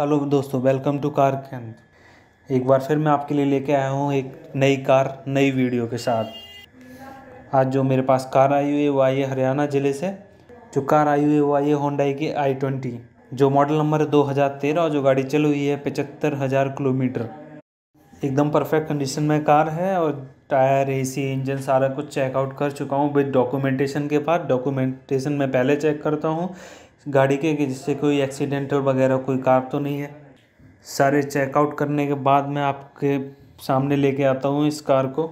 hello दोस्तों welcome to car can एक बार फिर मैं आपके लिए लेके आया हूँ एक नई कार नई वीडियो के साथ आज जो मेरे पास कार आई हुई है वो आई है हरियाणा ज़िले से जो कार आई हुई है वो आई है होंडाई की आई ट्वेंटी जो मॉडल नंबर है दो हज़ार तेरह और जो गाड़ी चल हुई है पचहत्तर हज़ार किलोमीटर एकदम परफेक्ट कंडीशन में कार है और टायर सी इंजन सारा कुछ चेकआउट कर चुका हूँ विद डॉक्यूमेंटेशन के बाद डॉक्यूमेंटेशन मैं पहले चेक करता हूँ गाड़ी के कि जिससे कोई एक्सीडेंट और वगैरह कोई कार तो नहीं है सारे चेकआउट करने के बाद मैं आपके सामने लेके आता हूँ इस कार को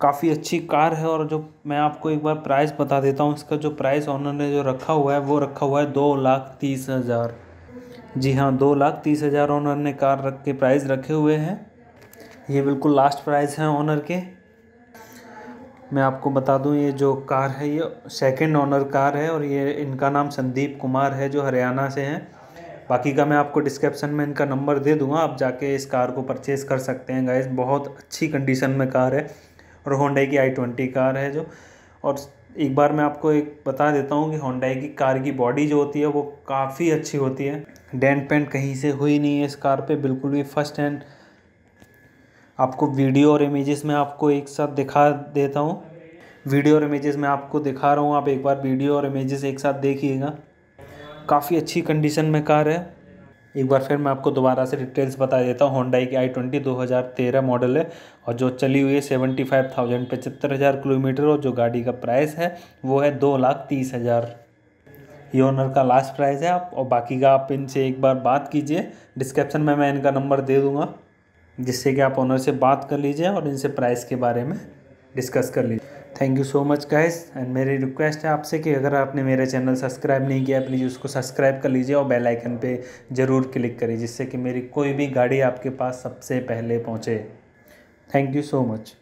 काफ़ी अच्छी कार है और जो मैं आपको एक बार प्राइस बता देता हूँ इसका जो प्राइस ऑनर ने जो रखा हुआ है वो रखा हुआ है दो लाख तीस हज़ार जी हाँ दो लाख तीस हज़ार ऑनर ने कार रख के प्राइस रखे हुए हैं ये बिल्कुल लास्ट प्राइस है ऑनर के मैं आपको बता दूं ये जो कार है ये सेकंड ऑनर कार है और ये इनका नाम संदीप कुमार है जो हरियाणा से हैं बाकी का मैं आपको डिस्क्रिप्शन में इनका नंबर दे दूंगा आप जाके इस कार को परचेज़ कर सकते हैं गाइज बहुत अच्छी कंडीशन में कार है और होंडाई की आई ट्वेंटी कार है जो और एक बार मैं आपको एक बता देता हूँ कि होंडाई की कार की बॉडी जो होती है वो काफ़ी अच्छी होती है डेंट पेंट कहीं से हुई नहीं है इस कार पर बिल्कुल भी फर्स्ट हैंड आपको वीडियो और इमेजेस में आपको एक साथ दिखा देता हूँ वीडियो और इमेजेस में आपको दिखा रहा हूँ आप एक बार वीडियो और इमेजेस एक साथ देखिएगा काफ़ी अच्छी कंडीशन में कार है एक बार फिर मैं आपको दोबारा से डिटेल्स बता देता हूँ होंडाई की आई ट्वेंटी दो हज़ार तेरह मॉडल है और जो चली हुई है सेवेंटी फाइव थाउजेंड पचहत्तर हज़ार किलोमीटर और जो गाड़ी का प्राइस है वो है दो लाख तीस हज़ार ये ओनर का लास्ट प्राइस है आप और बाकी का आप इनसे एक बार बात कीजिए डिस्क्रिप्शन में मैं इनका नंबर दे दूँगा जिससे कि आप ऑनर से बात कर लीजिए और इनसे प्राइस के बारे में डिस्कस कर लीजिए thank you so much guys and मेरी रिक्वेस्ट है आपसे कि अगर आपने मेरा चैनल सब्सक्राइब नहीं किया प्लीज़ उसको सब्सक्राइब कर लीजिए और बेल आइकन पे ज़रूर क्लिक करें जिससे कि मेरी कोई भी गाड़ी आपके पास सबसे पहले पहुँचे थैंक यू सो मच